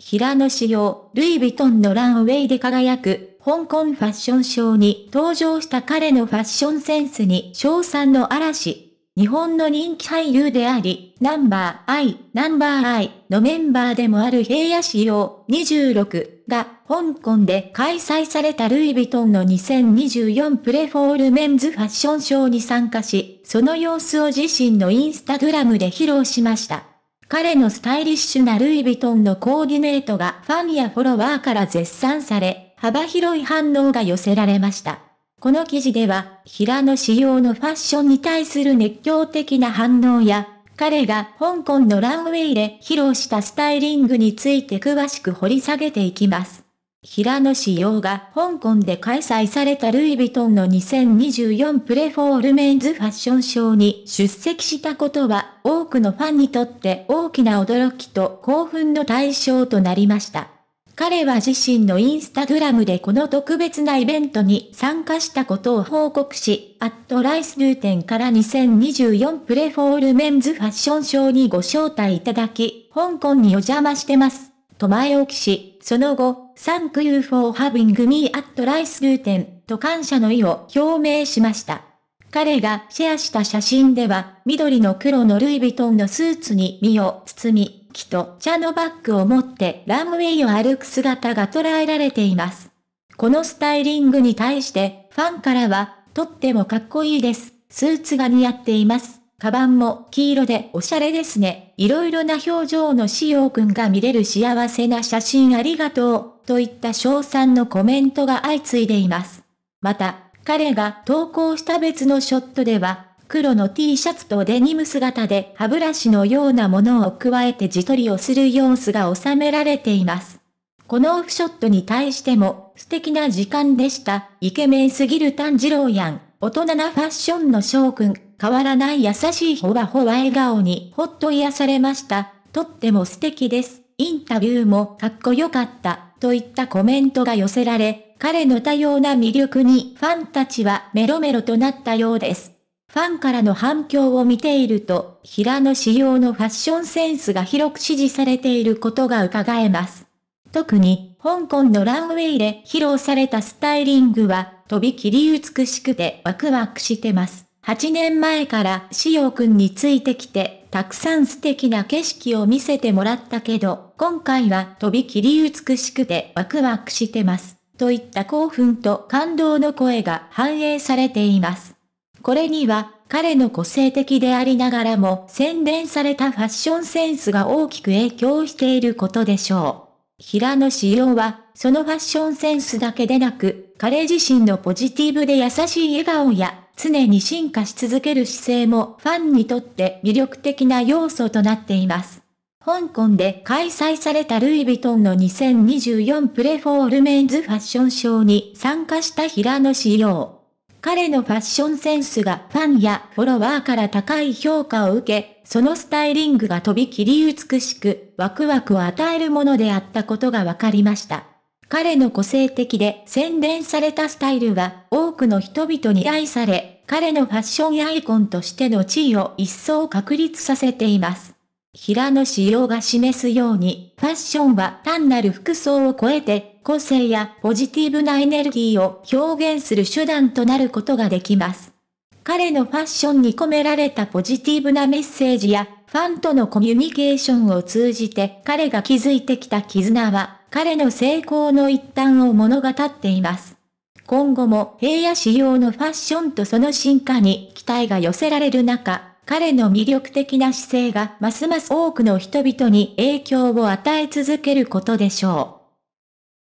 平野紫耀、ルイ・ヴィトンのランウェイで輝く、香港ファッションショーに登場した彼のファッションセンスに賞賛の嵐。日本の人気俳優であり、ナンバー I、ナンバー I のメンバーでもある平野紫耀26が、香港で開催されたルイ・ヴィトンの2024プレフォールメンズファッションショーに参加し、その様子を自身のインスタグラムで披露しました。彼のスタイリッシュなルイ・ヴィトンのコーディネートがファンやフォロワーから絶賛され、幅広い反応が寄せられました。この記事では、平野仕様のファッションに対する熱狂的な反応や、彼が香港のランウェイで披露したスタイリングについて詳しく掘り下げていきます。平野紫耀が香港で開催されたルイ・ヴィトンの2024プレフォールメンズファッションショーに出席したことは多くのファンにとって大きな驚きと興奮の対象となりました。彼は自身のインスタグラムでこの特別なイベントに参加したことを報告し、アットライスーテンから2024プレフォールメンズファッションショーにご招待いただき、香港にお邪魔してます。と前置きし、その後、サンクユーフォ u f o ングミーアットライス t ーテンと感謝の意を表明しました。彼がシェアした写真では、緑の黒のルイ・ヴィトンのスーツに身を包み、木と茶のバッグを持ってランウェイを歩く姿が捉えられています。このスタイリングに対して、ファンからは、とってもかっこいいです。スーツが似合っています。カバンも黄色でおしゃれですね。いろいろな表情の仕様くんが見れる幸せな写真ありがとう、といった賞賛のコメントが相次いでいます。また、彼が投稿した別のショットでは、黒の T シャツとデニム姿で歯ブラシのようなものを加えて自撮りをする様子が収められています。このオフショットに対しても、素敵な時間でした。イケメンすぎる炭治郎やん、大人なファッションの翔くん。変わらない優しいほわほわ笑顔にほっと癒されました。とっても素敵です。インタビューもかっこよかった。といったコメントが寄せられ、彼の多様な魅力にファンたちはメロメロとなったようです。ファンからの反響を見ていると、平野仕様のファッションセンスが広く支持されていることが伺えます。特に、香港のランウェイで披露されたスタイリングは、とびきり美しくてワクワクしてます。8年前から潮おくんについてきて、たくさん素敵な景色を見せてもらったけど、今回はとびきり美しくてワクワクしてます。といった興奮と感動の声が反映されています。これには、彼の個性的でありながらも洗練されたファッションセンスが大きく影響していることでしょう。平野紫耀は、そのファッションセンスだけでなく、彼自身のポジティブで優しい笑顔や常に進化し続ける姿勢もファンにとって魅力的な要素となっています。香港で開催されたルイ・ヴィトンの2024プレフォールメンズファッションショーに参加した平野紫耀。彼のファッションセンスがファンやフォロワーから高い評価を受け、そのスタイリングが飛び切り美しく、ワクワクを与えるものであったことが分かりました。彼の個性的で洗練されたスタイルは多くの人々に愛され、彼のファッションアイコンとしての地位を一層確立させています。平野仕様が示すように、ファッションは単なる服装を超えて、個性やポジティブなエネルギーを表現する手段となることができます。彼のファッションに込められたポジティブなメッセージや、ファンとのコミュニケーションを通じて彼が築いてきた絆は彼の成功の一端を物語っています。今後も平野仕様のファッションとその進化に期待が寄せられる中、彼の魅力的な姿勢がますます多くの人々に影響を与え続けることでしょう。